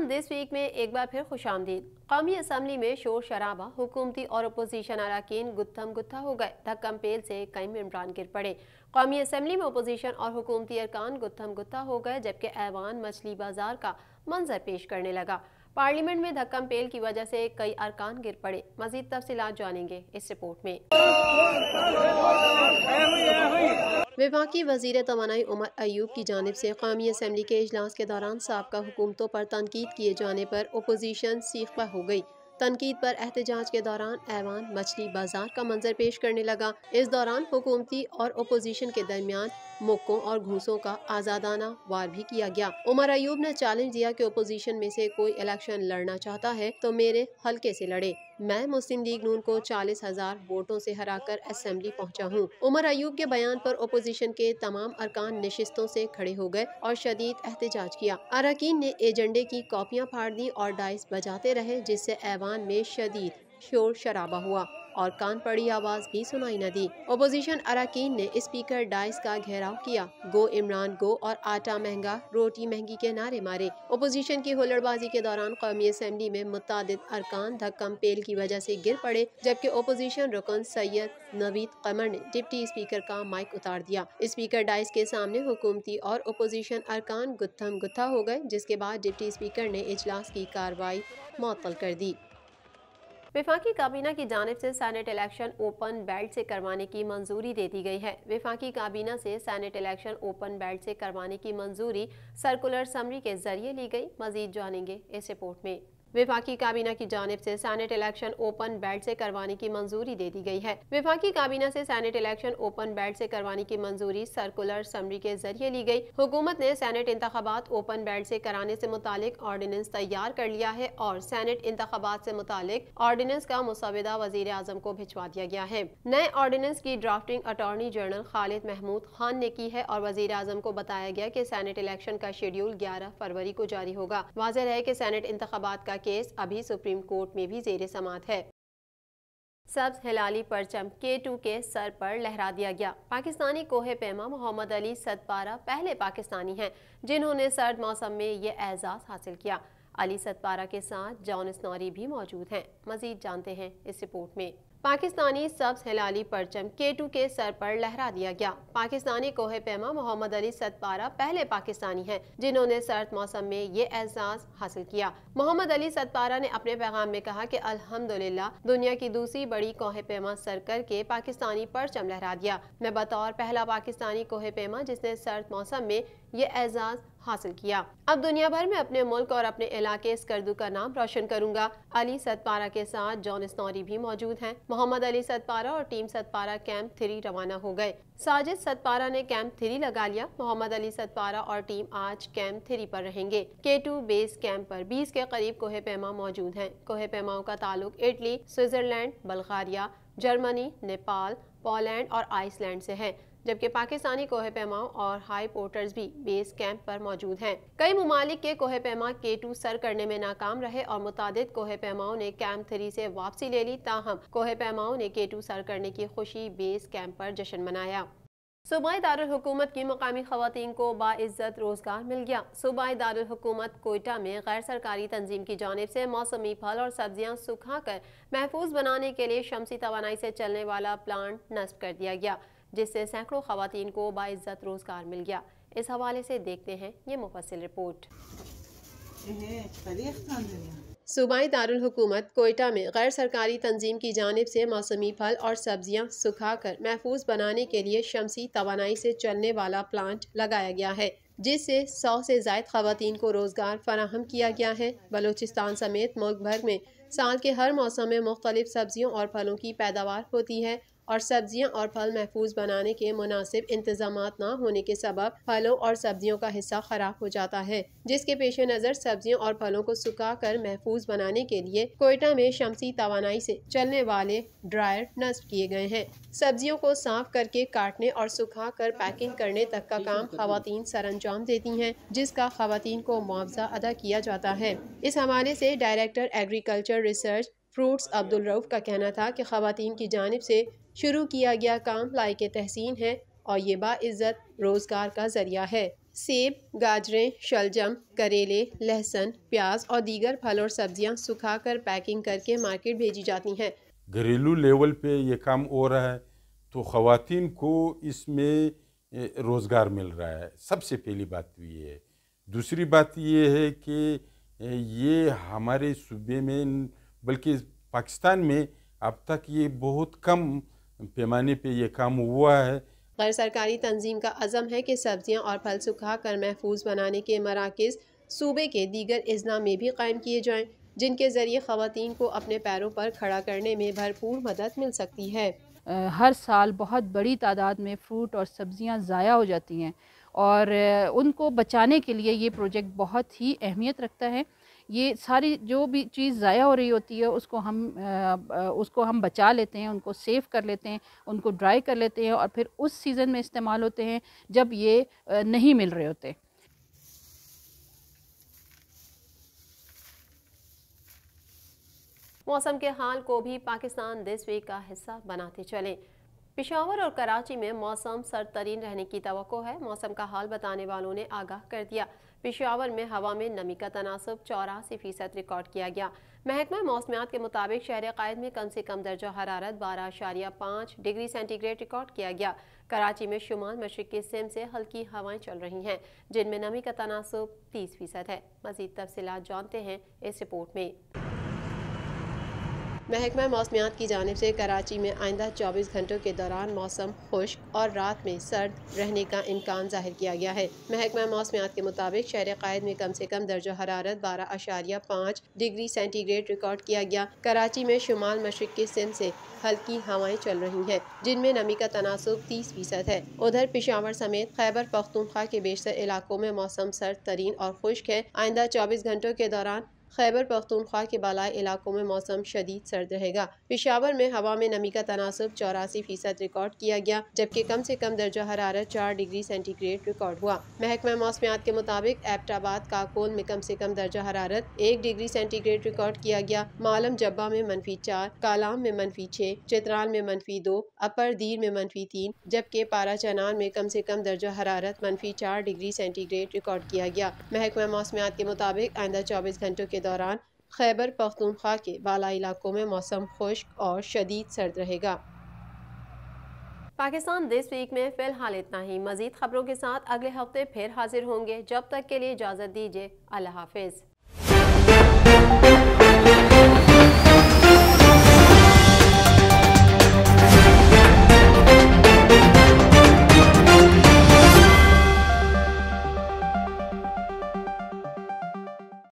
Pakistan this week में एक बार फिर खुश आमदीद कौमी असम्बली में शोर शराबा हुकूमती और अपोजिशन अरकान गुत्थम गुत्था हो गए धक्कम पेल से कई मम्बरान गिर पड़े कौमी असम्बली में अपोजिशन और हुकूमती अरकान गुत्थम गुत्था हो गए जबकि ऐवान मछली बाजार का मंजर पेश करने लगा पार्लियामेंट में धक्कम पेल की वजह से कई अरकान गिर पड़े मजीद तफसीत जानेंगे इस रिपोर्ट में विभागी वजीर तोानाई उमर अयूब की जानब से कौमी असम्बली के अजलास के दौरान सबका हुकूमतों पर तनकीद किए जाने पर अपोजीशन सीखा हो गई तनकीद पर एहतजाज के दौरान ऐवान मछली बाजार का मंजर पेश करने लगा इस दौरान हुकूमती और अपोजिशन के दरमियान मुक्कों और घूसों का आज़ादाना वार भी किया गया उमर अयूब ने चैलेंज दिया कि अपोजिशन में से कोई इलेक्शन लड़ना चाहता है तो मेरे हल्के से लड़े मैं मुस्लिम लीग नून को चालीस हजार वोटों से हराकर असम्बली पहुंचा हूं। उमर अयूब के बयान पर ओपोजिशन के तमाम अरकान नशिस्तों से खड़े हो गए और शदीद एहतजाज किया अरकान ने एजेंडे की कॉपियाँ फाड़ दी और डाइस बजाते रहे जिससे ऐवान में शदीद शोर शराबा हुआ और कान पड़ी आवाज़ भी सुनाई न दी अपोजिशन अरकान ने स्पीकर डाइस का घेराव किया गो इमरान गो और आटा महंगा रोटी महंगी के नारे मारे अपोजिशन की होलड़बाजी के दौरान कौमी असम्बली में मुतद अरकान धक्कम पेल की वजह ऐसी गिर पड़े जबकि अपोजिशन रुकन सैयद नवीद कमर ने डिप्टी स्पीकर का माइक उतार दिया स्पीकर डाइस के सामने हुकूमती और अपोजिशन अरकान गुत्थम गुत्था हो गए जिसके बाद डिप्टी स्पीकर ने इजलास की कार्रवाई मअतल कर दी विफाकी काबीना की जानब से सैनेट इलेक्शन ओपन बेल्ट से करवाने की मंजूरी दे दी गई है विफाकी काबीना से सैनेट इलेक्शन ओपन बेल्ट से करवाने की मंजूरी सर्कुलर समरी के जरिए ली गई मजीद जानेंगे इस रिपोर्ट में विफाकी काबीना की जानब ऐसी सैनेट इलेक्शन ओपन बेड ऐसी करवाने की मंजूरी दे दी गयी है विफाकी काबीना ऐसी सैनेट इलेक्शन ओपन बेड ऐसी करवाने की मंजूरी सर्कुलर समरी के जरिए ली गयी हुकूमत ने सैनेट इंतबात ओपन बेड ऐसी कराने ऐसी मुतालिक ऑर्डिनेंस तैयार कर लिया है और सैनेट इंतबात ऐसी मुतालिक ऑर्डिनेंस का मुसविदा वजीर आजम को भिजवा दिया गया है नए ऑर्डिनेंस की drafting attorney general Khalid Mahmood Khan ने की है और वजीर आजम को बताया गया की सैनेट इलेक्शन का शेड्यूल ग्यारह फरवरी को जारी होगा वाजह है की सैनेट इंतबात का केस अभी सुप्रीम कोर्ट में भी जेर समात है सब्ज हिलाली परचम के टू के सर पर लहरा दिया गया पाकिस्तानी कोहे पैमा मोहम्मद अली सतपारा पहले पाकिस्तानी हैं जिन्होंने सर्द मौसम में यह एजाज़ हासिल किया अली सतपारा के साथ जॉन स्नौरी भी मौजूद हैं मजीद जानते हैं इस रिपोर्ट में पाकिस्तानी सब्ज हिलाली परचम के टू के सर पर लहरा दिया गया पाकिस्तानी कोहे पैमा मोहम्मद अली सतपारा पहले पाकिस्तानी हैं जिन्होंने सर्द मौसम में ये एहसास हासिल किया मोहम्मद अली सतपारा ने अपने पैगाम में कहा कि अल्हम्दुलिल्लाह दुनिया की दूसरी बड़ी कोहे पैमा सर करके पाकिस्तानी परचम लहरा दिया मैं बतौर पहला पाकिस्तानी कोहे पैमा जिसने सर्द मौसम में ये एजाज हासिल किया अब दुनिया भर में अपने मुल्क और अपने इलाके इस करदू का नाम रोशन करूंगा अली सतपारा के साथ जॉन स्नौरी भी मौजूद हैं मोहम्मद अली सतपारा और टीम सतपारा कैंप थ्री रवाना हो गए साजिद सतपारा ने कैंप थ्री लगा लिया मोहम्मद अली सतपारा और टीम आज कैंप थ्री पर रहेंगे के टू बेस कैंप पर बीस के करीब कोहे पैमा मौजूद है कोहे पैमाओं का ताल्लुक Italy Switzerland Bulgaria Germany Nepal Poland और आइसलैंड से है जबकि पाकिस्तानी कोह पैमा और हाई पोर्टर्स भी बेस कैंप पर मौजूद हैं कई ममालिक के कोह पैमा के टू सर करने में नाकाम रहे और मुतद कोह पैमाओं ने कैंप थ्री से वापसी ले ली ताहम कोह पैमाओं ने के टू सर करने की खुशी बेस कैंप पर जश्न मनाया सूबाई दारकूमत की मकामी खवतिन को बाज़्ज़त रोज़गार मिल गया सूबाई दारकूमत कोयटा में गैर सरकारी तंजीम की जानब से मौसमी फल और सब्जियाँ सुखा कर महफूज बनाने के लिए शमसी तोानाई से चलने वाला प्लान नस्ब कर दिया गया जिससे सैकड़ों खातन को बाज़्ज़त रोज़गार मिल गया इस हवाले से देखते हैं ये मुफसिल रिपोर्ट सूबाई दारकूमत कोयटा में गैर सरकारी तंजीम की जानब से मौसमी फल और सब्जियाँ सुखा कर महफूज बनाने के लिए शमसी तोानाई से चलने वाला प्लांट लगाया गया है जिससे सौ से जायद खातन को रोज़गार फराहम किया गया है बलूचिस्तान समेत मुल्क भर में साल के हर मौसम में मुख्तलिफ सब्जियों और फलों की पैदावार होती है और सब्जियां और फल महफूज बनाने के मुनासिब इंतजाम न होने के सबब फलों और सब्जियों का हिस्सा खराब हो जाता है जिसके पेश नज़र सब्जियों और फलों को सुखा कर महफूज बनाने के लिए कोयटा में शमसी तोानाई से चलने वाले ड्रायर नस्ब किए गए हैं सब्जियों को साफ करके काटने और सुखा कर पैकिंग करने तक का काम खातन सर अंजाम देती हैं जिसका खातन को मुआवजा अदा किया जाता है इस हवाले से director agriculture research fruits Abdul Rauf का कहना था कि खातन की जानब से शुरू किया गया काम लायक तहसीन है और ये बाज़्ज़त रोज़गार का ज़रिया है सेब गाजरें शलजम करेले लहसुन प्याज और दीगर फल और सब्जियां सुखाकर पैकिंग करके मार्केट भेजी जाती हैं घरेलू लेवल पे ये काम हो रहा है तो ख़वान को इसमें रोज़गार मिल रहा है सबसे पहली बात तो ये है दूसरी बात ये है कि ये हमारे सूबे में बल्कि पाकिस्तान में अब तक ये बहुत कम पैमाने पे ये काम हुआ है गैर सरकारी तंजीम का अज़म है कि सब्ज़ियाँ और फल सुखा कर महफूज बनाने के मराकज़ सूबे के दीगर इजना में भी कायम किए जाएँ जिनके ज़रिए ख़वान को अपने पैरों पर खड़ा करने में भरपूर मदद मिल सकती है हर साल बहुत बड़ी तादाद में फ्रूट और सब्ज़ियाँ ज़ाया हो जाती हैं और उनको बचाने के लिए ये प्रोजेक्ट बहुत ही अहमियत रखता है ये सारी जो भी चीज़ ज़ाया हो रही होती है उसको हम उसको हम बचा लेते हैं उनको सेव कर लेते हैं उनको ड्राई कर लेते हैं और फिर उस सीज़न में इस्तेमाल होते हैं जब ये नहीं मिल रहे होते मौसम के हाल को भी पाकिस्तान दिस वीक का हिस्सा बनाते चलें पिशावर और कराची में मौसम सर तरीन रहने की तो है मौसम का हाल बताने वालों ने आगाह कर दिया पिशावर में हवा में नमी का तनासब चौरासी फीसद रिकॉर्ड किया गया महकमा मौसमियात के मुताबिक शहर कायद में कम से कम दर्जा हरारत बारह अशारिया पाँच डिग्री सेंटीग्रेड रिकॉर्ड किया गया कराची में शुमाल के सिम से हल्की हवाएं चल रही हैं जिनमें नमी का तनासब तीस फीसद है मजीद तफसी जानते हैं इस रिपोर्ट में महकमा मौसमियात की जानब से कराची में आइंदा 24 घंटों के दौरान मौसम खुश्क और रात में सर्द रहने का इम्कान जाहिर किया गया है महकमा मौसमियात के मुताबिक शहर कायद में कम से कम दर्ज हरारत बारह अशारिया पाँच डिग्री सेंटीग्रेड रिकॉर्ड किया गया कराची में शुमाल मशरक के सिंध से हल्की हवाएं चल रही हैं जिनमें नमी का तनासब तीस फीसद है उधर पिशावर समेत खैबर पख्तूनख्वा के बेशतर इलाकों में मौसम सर्द तरीन और खुश्क है आइंदा चौबीस घंटों के दौरान खैबर पख्तूनख्वा के बालाई इलाकों में मौसम शदीद सर्द रहेगा पिशावर में हवा में नमी का तनासब चौरासी फीसद रिकॉर्ड किया गया जबकि कम से कम दर्जा हरारत चार डिग्री सेंटीग्रेड रिकॉर्ड हुआ महकमा मौसमियात के मुताबिक एबटाबाद काकोल में कम से कम दर्जा हरारत एक डिग्री सेंटीग्रेड रिकॉर्ड किया गया मालम जब्बा में मनफी चार कालाम में मनफी छः चित्राल में मनफी दो अपर दीर में मनफी तीन जबकि पाराचनान में कम से कम दर्जा हरारत मनफी चार डिग्री सेंटीग्रेड रिकॉर्ड किया गया महकमा मौसमियात के मुताबिक आइंदा चौबीस घंटों के के दौरान खैबर पख्तूनख्वा के बाला इलाकों में मौसम खुश्क और शदीद सर्द रहेगा पाकिस्तान दिस वीक में फ़िलहाल इतना ही मज़ीद खबरों के साथ अगले हफ्ते फिर हाजिर होंगे जब तक के लिए इजाज़त दीजिए अल्लाह हाफिज़